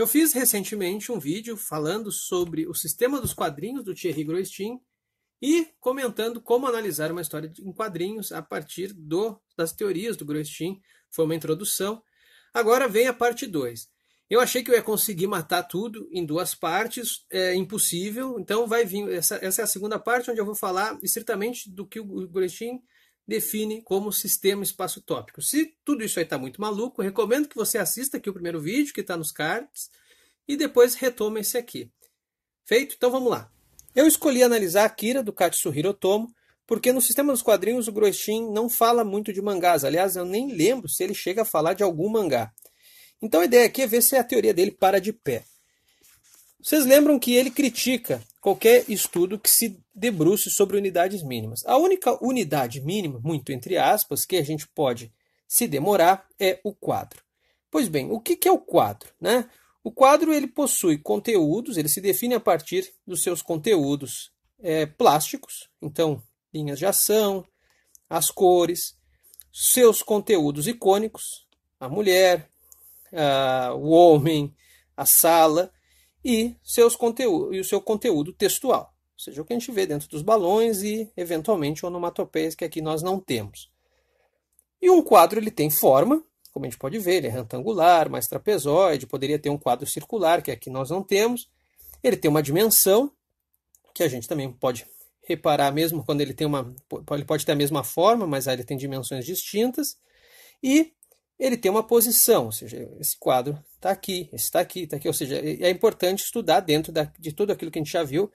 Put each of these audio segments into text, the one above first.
Eu fiz recentemente um vídeo falando sobre o sistema dos quadrinhos do Thierry Groestin e comentando como analisar uma história em quadrinhos a partir do, das teorias do Groestin. Foi uma introdução. Agora vem a parte 2. Eu achei que eu ia conseguir matar tudo em duas partes, é impossível. Então vai vir. Essa, essa é a segunda parte onde eu vou falar estritamente do que o Groestin define como sistema espaço-tópico. Se tudo isso aí está muito maluco, recomendo que você assista aqui o primeiro vídeo que está nos cards e depois retoma esse aqui. Feito? Então vamos lá. Eu escolhi analisar Kira do Katsuhiro Otomo, porque no sistema dos quadrinhos o Groishin não fala muito de mangás. Aliás, eu nem lembro se ele chega a falar de algum mangá. Então a ideia aqui é ver se a teoria dele para de pé. Vocês lembram que ele critica qualquer estudo que se debruce sobre unidades mínimas. A única unidade mínima, muito entre aspas, que a gente pode se demorar é o quadro. Pois bem, o que é o quadro? Né? O quadro ele possui conteúdos, ele se define a partir dos seus conteúdos é, plásticos, então linhas de ação, as cores, seus conteúdos icônicos, a mulher, a, o homem, a sala, e, seus conteúdo, e o seu conteúdo textual, ou seja, o que a gente vê dentro dos balões e, eventualmente, onomatopeias que aqui nós não temos. E um quadro ele tem forma, como a gente pode ver, ele é retangular, mais trapezoide, poderia ter um quadro circular, que aqui nós não temos. Ele tem uma dimensão, que a gente também pode reparar mesmo quando ele tem uma. Ele pode ter a mesma forma, mas aí ele tem dimensões distintas. E ele tem uma posição, ou seja, esse quadro está aqui, esse está aqui, está aqui, ou seja, é importante estudar dentro da, de tudo aquilo que a gente já viu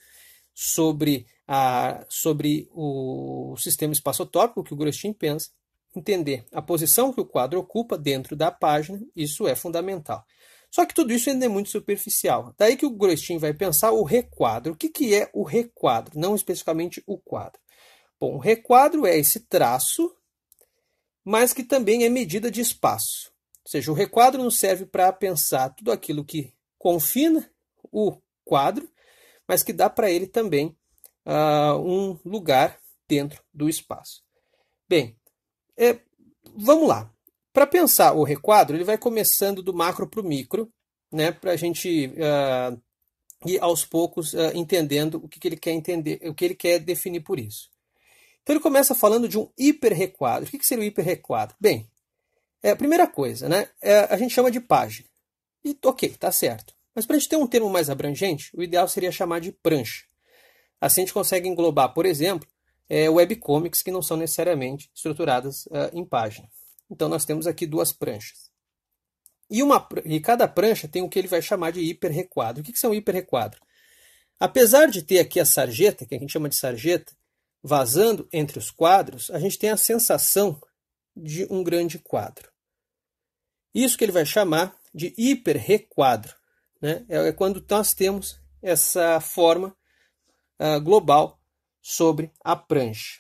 sobre, a, sobre o sistema espaçotópico que o Grostin pensa, entender a posição que o quadro ocupa dentro da página, isso é fundamental. Só que tudo isso ainda é muito superficial. Daí que o Grostin vai pensar o requadro. O que, que é o requadro? Não especificamente o quadro. Bom, o requadro é esse traço mas que também é medida de espaço. Ou seja, o requadro nos serve para pensar tudo aquilo que confina o quadro, mas que dá para ele também uh, um lugar dentro do espaço. Bem, é, vamos lá. Para pensar o requadro, ele vai começando do macro para o micro, né, para a gente uh, ir aos poucos uh, entendendo o que, que ele quer entender, o que ele quer definir por isso. Então ele começa falando de um hiperrequadro. O que seria o hiperrequadro? Bem, é, primeira coisa, né? É, a gente chama de página. E ok, tá certo. Mas para a gente ter um termo mais abrangente, o ideal seria chamar de prancha. Assim a gente consegue englobar, por exemplo, é, webcomics que não são necessariamente estruturadas é, em página. Então nós temos aqui duas pranchas. E, uma, e cada prancha tem o que ele vai chamar de hiperrequadro. O que, que são hiperrequadro? Apesar de ter aqui a sarjeta, que a gente chama de sarjeta, vazando entre os quadros, a gente tem a sensação de um grande quadro. Isso que ele vai chamar de hiperrequadro. Né? É, é quando nós temos essa forma uh, global sobre a prancha.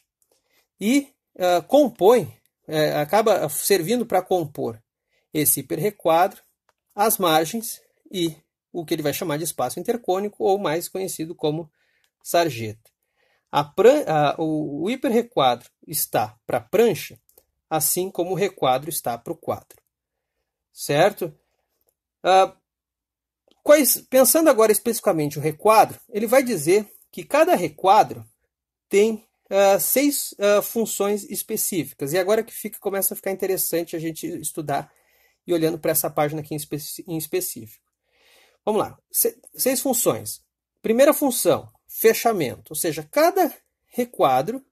E uh, compõe, uh, acaba servindo para compor esse hiperrequadro, as margens e o que ele vai chamar de espaço intercônico, ou mais conhecido como sarjeta. A pran, a, o, o hiperrequadro está para a prancha, assim como o requadro está para o quadro. Certo? Ah, quais, pensando agora especificamente o requadro, ele vai dizer que cada requadro tem ah, seis ah, funções específicas. E agora que fica, começa a ficar interessante a gente estudar e olhando para essa página aqui em, espe em específico. Vamos lá. Se, seis funções. Primeira função, fechamento. Ou seja, cada requadro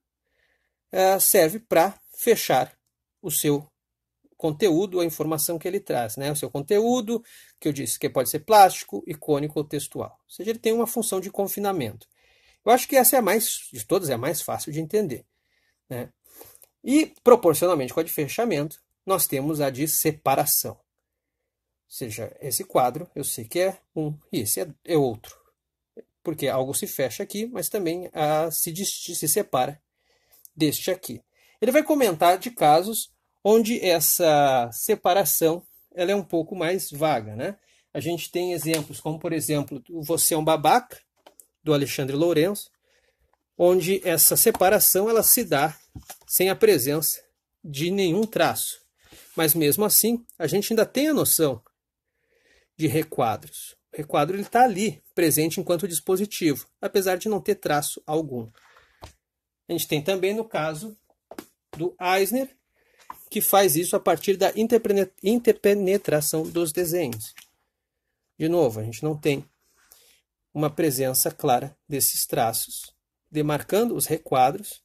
uh, serve para fechar o seu conteúdo, a informação que ele traz, né? O seu conteúdo, que eu disse que pode ser plástico, icônico ou textual. Ou seja, ele tem uma função de confinamento. Eu acho que essa é a mais, de todas, é a mais fácil de entender. Né? E, proporcionalmente com a de fechamento, nós temos a de separação. Ou seja, esse quadro eu sei que é um e esse é outro porque algo se fecha aqui, mas também a, ah, se, se separa deste aqui. Ele vai comentar de casos onde essa separação ela é um pouco mais vaga. Né? A gente tem exemplos como, por exemplo, o Você é um Babaca, do Alexandre Lourenço, onde essa separação ela se dá sem a presença de nenhum traço. Mas mesmo assim, a gente ainda tem a noção de requadros requadro está ali, presente enquanto dispositivo, apesar de não ter traço algum. A gente tem também no caso do Eisner, que faz isso a partir da interpenetração dos desenhos. De novo, a gente não tem uma presença clara desses traços, demarcando os requadros,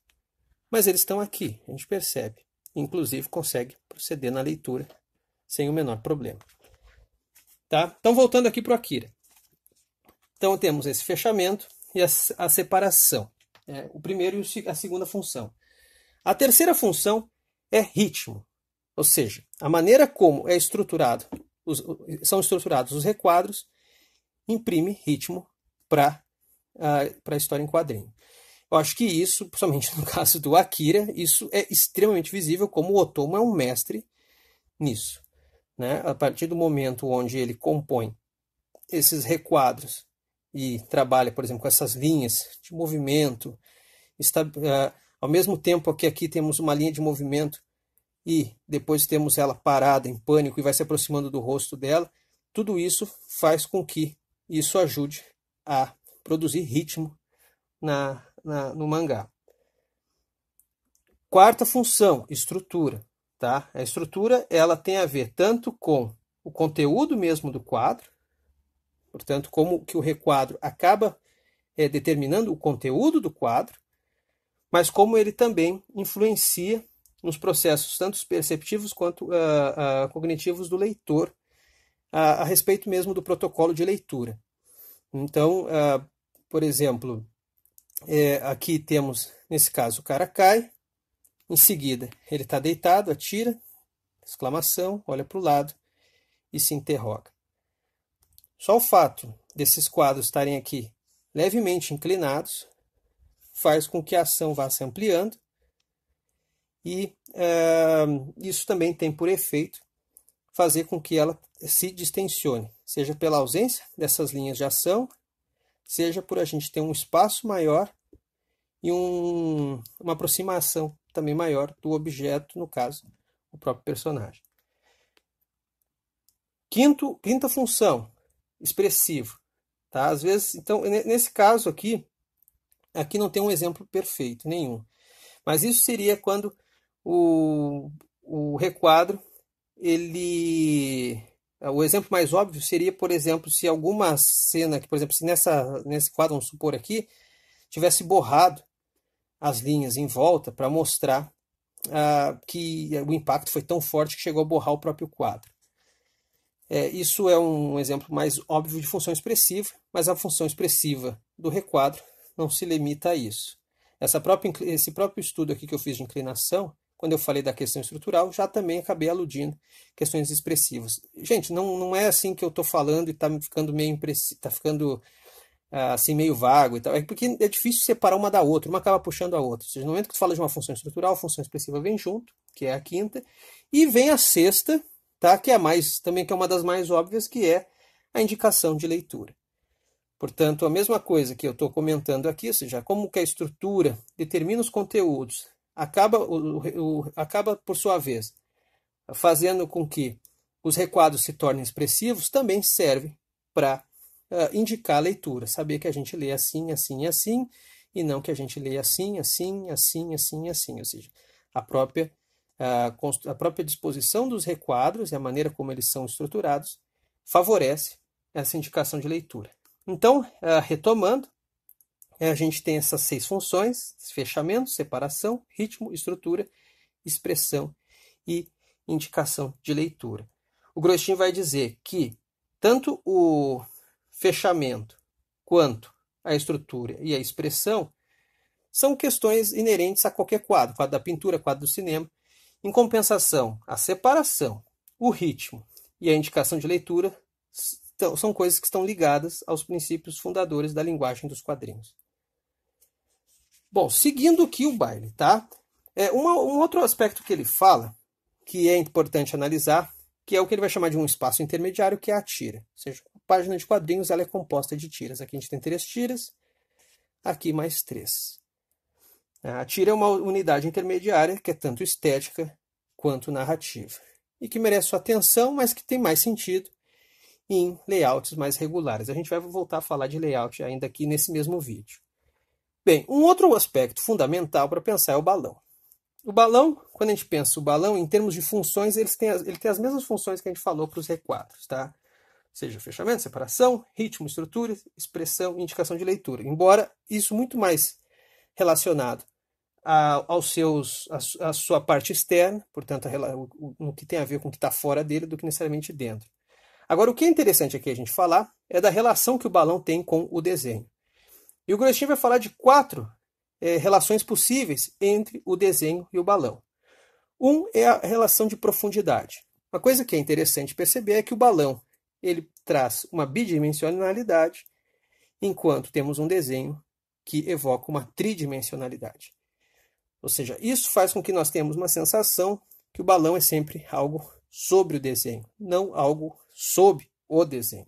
mas eles estão aqui, a gente percebe. Inclusive, consegue proceder na leitura sem o menor problema. Tá? Então, voltando aqui para o Akira. Então, temos esse fechamento e a, a separação. É, o primeiro e a segunda função. A terceira função é ritmo, ou seja, a maneira como é estruturado, os, são estruturados os requadros imprime ritmo para uh, a história em quadrinho. Eu acho que isso, principalmente no caso do Akira, isso é extremamente visível como o Otomo é um mestre nisso. Né? A partir do momento onde ele compõe esses requadros e trabalha, por exemplo, com essas linhas de movimento, está, uh, ao mesmo tempo que aqui temos uma linha de movimento e depois temos ela parada em pânico e vai se aproximando do rosto dela, tudo isso faz com que isso ajude a produzir ritmo na, na no mangá. Quarta função, estrutura. Tá? A estrutura ela tem a ver tanto com o conteúdo mesmo do quadro, portanto, como que o requadro acaba é, determinando o conteúdo do quadro, mas como ele também influencia nos processos tanto perceptivos quanto uh, uh, cognitivos do leitor uh, a respeito mesmo do protocolo de leitura. Então, ah, por exemplo, é, aqui temos, nesse caso, o cara cai, em seguida, ele está deitado, atira, exclamação, olha para o lado e se interroga. Só o fato desses quadros estarem aqui levemente inclinados faz com que a ação vá se ampliando e uh, isso também tem por efeito fazer com que ela se distensione, seja pela ausência dessas linhas de ação, seja por a gente ter um espaço maior e um, uma aproximação também maior do objeto, no caso, o próprio personagem. Quinto, quinta função, expressivo. Tá? Às vezes, então, nesse caso aqui, aqui não tem um exemplo perfeito nenhum. Mas isso seria quando o, o requadro, ele... O exemplo mais óbvio seria, por exemplo, se alguma cena, que, por exemplo, se nessa, nesse quadro, vamos supor aqui, tivesse borrado as linhas em volta para mostrar ah, que o impacto foi tão forte que chegou a borrar o próprio quadro. É, isso é um exemplo mais óbvio de função expressiva, mas a função expressiva do requadro não se limita a isso. Essa própria, esse próprio estudo aqui que eu fiz de inclinação, quando eu falei da questão estrutural, já também acabei aludindo questões expressivas. Gente, não, não é assim que eu estou falando e está ficando meio está ficando ah, assim meio vago e tal. É porque é difícil separar uma da outra, uma acaba puxando a outra. Ou seja, no momento que tu fala de uma função estrutural, a função expressiva vem junto, que é a quinta, e vem a sexta, tá? Que é a mais também que é uma das mais óbvias, que é a indicação de leitura. Portanto, a mesma coisa que eu estou comentando aqui, ou seja, como que a estrutura determina os conteúdos, acaba, o, o, acaba por sua vez fazendo com que os recuados se tornem expressivos, também serve para uh, indicar a leitura, saber que a gente lê assim, assim e assim, e não que a gente lê assim, assim, assim, assim, assim. Ou seja, a própria, uh, a própria disposição dos requadros e a maneira como eles são estruturados favorece essa indicação de leitura. Então, uh, retomando, eh, a gente tem essas seis funções: fechamento, separação, ritmo, estrutura, expressão e indicação de leitura. O Grostin vai dizer que tanto o fechamento, quanto à estrutura e à expressão, são questões inerentes a qualquer quadro, quadro da pintura, quadro do cinema. Em compensação, a separação, o ritmo e a indicação de leitura são coisas que estão ligadas aos princípios fundadores da linguagem dos quadrinhos. Bom, seguindo aqui o baile, tá? É, uma, um outro aspecto que ele fala, que é importante analisar, que é o que ele vai chamar de um espaço intermediário, que é a tira. Ou seja, página de quadrinhos ela é composta de tiras. Aqui a gente tem três tiras, aqui mais três. A tira é uma unidade intermediária que é tanto estética quanto narrativa e que merece sua atenção, mas que tem mais sentido em layouts mais regulares. A gente vai voltar a falar de layout ainda aqui nesse mesmo vídeo. Bem, um outro aspecto fundamental para pensar é o balão. O balão, quando a gente pensa o balão, em termos de funções, ele tem as, ele tem as mesmas funções que a gente falou para os requadros. Tá? seja fechamento, separação, ritmo, estrutura, expressão e indicação de leitura. Embora isso muito mais relacionado a, aos seus, a, a, sua parte externa, portanto, a, o, o, que tem a ver com o que está fora dele, do que necessariamente dentro. Agora, o que é interessante aqui a gente falar é da relação que o balão tem com o desenho. E o Grestin vai falar de quatro é, relações possíveis entre o desenho e o balão. Um é a relação de profundidade. Uma coisa que é interessante perceber é que o balão ele traz uma bidimensionalidade, enquanto temos um desenho que evoca uma tridimensionalidade. Ou seja, isso faz com que nós tenhamos uma sensação que o balão é sempre algo sobre o desenho, não algo sob o desenho.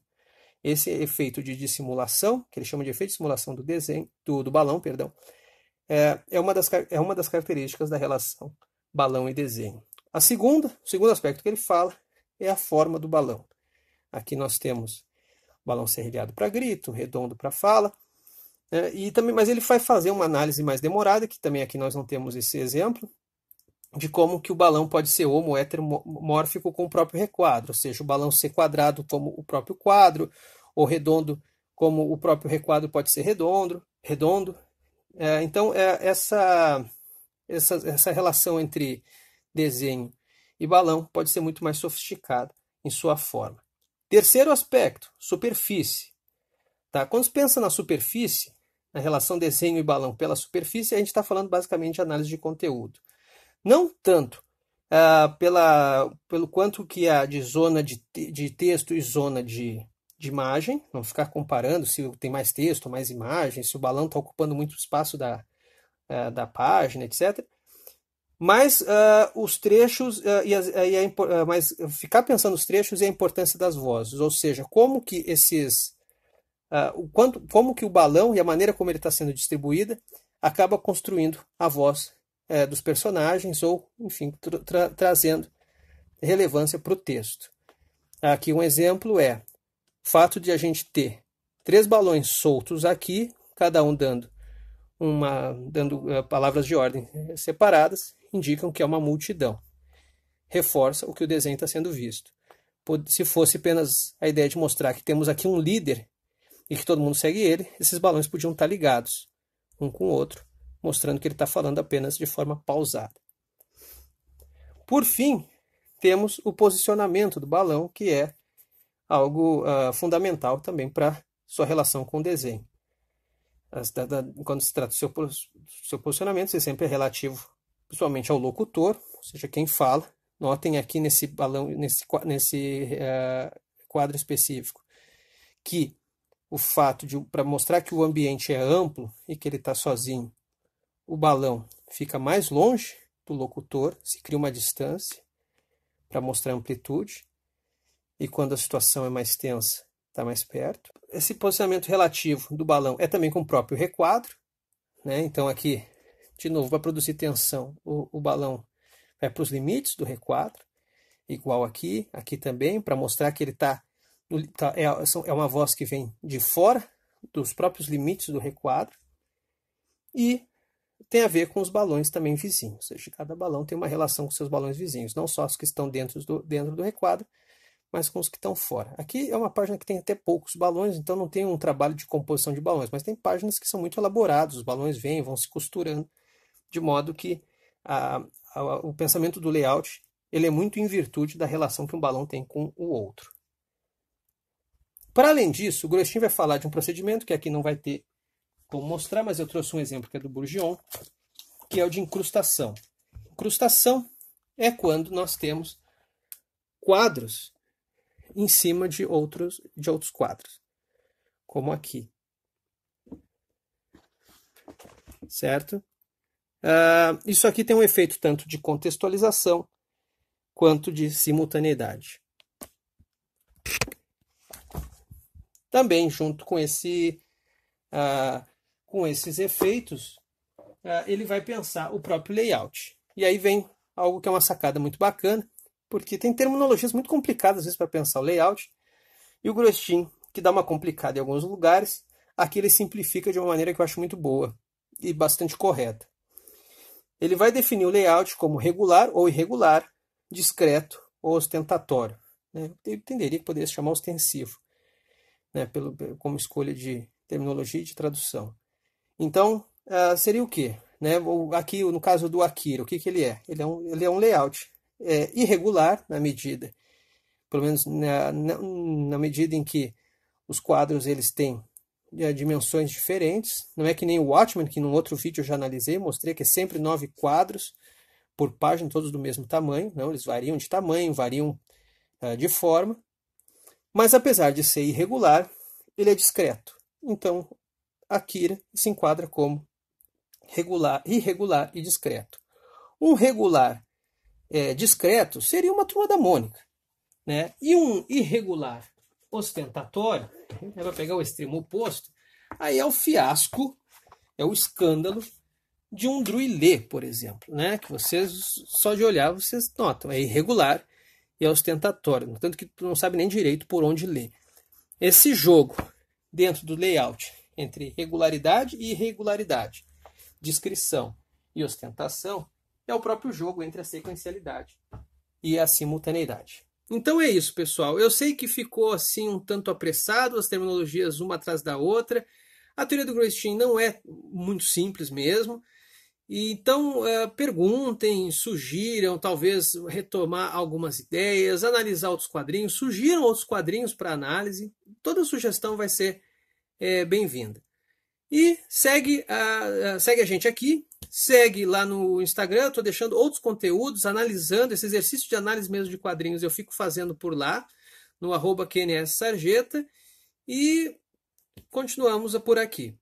Esse efeito de dissimulação, que ele chama de efeito de simulação do desenho, do, do balão, perdão, é, é, uma das, é uma das características da relação balão e desenho. A segunda, o segundo aspecto que ele fala é a forma do balão. Aqui nós temos balão serrilhado para grito, redondo para fala. Né? E também, mas ele vai fazer uma análise mais demorada, que também aqui nós não temos esse exemplo, de como que o balão pode ser homo heteromórfico com o próprio requadro, ou seja, o balão ser quadrado como o próprio quadro, ou redondo como o próprio requadro pode ser redondo. redondo. É, então, é, essa, essa, essa relação entre desenho e balão pode ser muito mais sofisticada em sua forma. Terceiro aspecto, superfície. Tá? Quando se pensa na superfície, na relação desenho e balão pela superfície, a gente está falando basicamente de análise de conteúdo. Não tanto ah, pela, pelo quanto que há de zona de, de texto e zona de, de imagem, não ficar comparando se tem mais texto, mais imagem, se o balão está ocupando muito espaço da, eh, da página, etc mas uh, os trechos uh, e, a, e a, ah, mas ficar pensando nos trechos e a importância das vozes, ou seja, como que esses uh, quanto, como que o balão e a maneira como ele está sendo distribuída acaba construindo a voz eh, dos personagens ou, enfim, tra tra trazendo relevância para o texto. Aqui um exemplo é o fato de a gente ter três balões soltos aqui, cada um dando uma dando palavras de ordem separadas indicam que é uma multidão. Reforça o que o desenho está sendo visto. Se fosse apenas a ideia de mostrar que temos aqui um líder e que todo mundo segue ele, esses balões podiam estar ligados um com o outro, mostrando que ele está falando apenas de forma pausada. Por fim, temos o posicionamento do balão, que é algo uh, fundamental também para sua relação com o desenho. As, da, da, quando se trata do seu, seu posicionamento, você sempre é relativo principalmente ao locutor, ou seja, quem fala. Notem aqui nesse balão, nesse, nesse uh, quadro específico, que o fato de para mostrar que o ambiente é amplo e que ele está sozinho, o balão fica mais longe do locutor, se cria uma distância para mostrar amplitude, e quando a situação é mais tensa, está mais perto. Esse posicionamento relativo do balão é também com o próprio requadro, né? Então aqui de novo, vai produzir tensão. O, o balão vai para os limites do requadro, igual aqui, aqui também, para mostrar que ele está. Tá, é, é uma voz que vem de fora dos próprios limites do requadro. E tem a ver com os balões também vizinhos. Ou seja, cada balão tem uma relação com seus balões vizinhos, não só os que estão dentro do, dentro do requadro, mas com os que estão fora. Aqui é uma página que tem até poucos balões, então não tem um trabalho de composição de balões, mas tem páginas que são muito elaborados, os balões vêm, vão se costurando de modo que a, a, o pensamento do layout ele é muito em virtude da relação que um balão tem com o outro. Para além disso, o Grostin vai falar de um procedimento que aqui não vai ter como mostrar, mas eu trouxe um exemplo que é do Bourgeon, que é o de incrustação. Incrustação é quando nós temos quadros em cima de outros, de outros quadros, como aqui. Certo? Uh, isso aqui tem um efeito tanto de contextualização quanto de simultaneidade. Também, junto com, esse, uh, com esses efeitos, uh, ele vai pensar o próprio layout. E aí vem algo que é uma sacada muito bacana, porque tem terminologias muito complicadas às vezes para pensar o layout. E o Grostin, que dá uma complicada em alguns lugares, aqui ele simplifica de uma maneira que eu acho muito boa e bastante correta. Ele vai definir o layout como regular ou irregular, discreto ou ostentatório. Né? Eu entenderia que poderia se chamar ostensivo, né? Pelo, como escolha de terminologia e de tradução. Então, uh, seria o quê? Né? Aqui, no caso do Akira, o que, que ele é? Ele é um, ele é um layout é, irregular na medida, pelo menos na, na, na medida em que os quadros eles têm dimensões diferentes. Não é que nem o Watchmen, que num outro vídeo eu já analisei, mostrei que é sempre nove quadros por página, todos do mesmo tamanho. Não, eles variam de tamanho, variam uh, de forma. Mas apesar de ser irregular, ele é discreto. Então, Akira se enquadra como regular, irregular e discreto. Um regular é, discreto seria uma turma da Mônica. Né? E um irregular ostentatório. Ela né, vai pegar o extremo oposto, aí é o fiasco, é o escândalo de um druilé, por exemplo, né? que vocês, só de olhar, vocês notam, é irregular e é ostentatório, tanto que tu não sabe nem direito por onde ler. Esse jogo, dentro do layout, entre regularidade e irregularidade, descrição e ostentação, é o próprio jogo entre a sequencialidade e a simultaneidade. Então é isso, pessoal. Eu sei que ficou assim um tanto apressado, as terminologias uma atrás da outra. A teoria do Grosstein não é muito simples mesmo. então é, perguntem, sugiram, talvez retomar algumas ideias, analisar outros quadrinhos, sugiram outros quadrinhos para análise. Toda sugestão vai ser é, bem-vinda. E segue a, segue a gente aqui Segue lá no Instagram, estou deixando outros conteúdos, analisando esse exercício de análise mesmo de quadrinhos, eu fico fazendo por lá, no arroba QNS Sarjeta, e continuamos por aqui.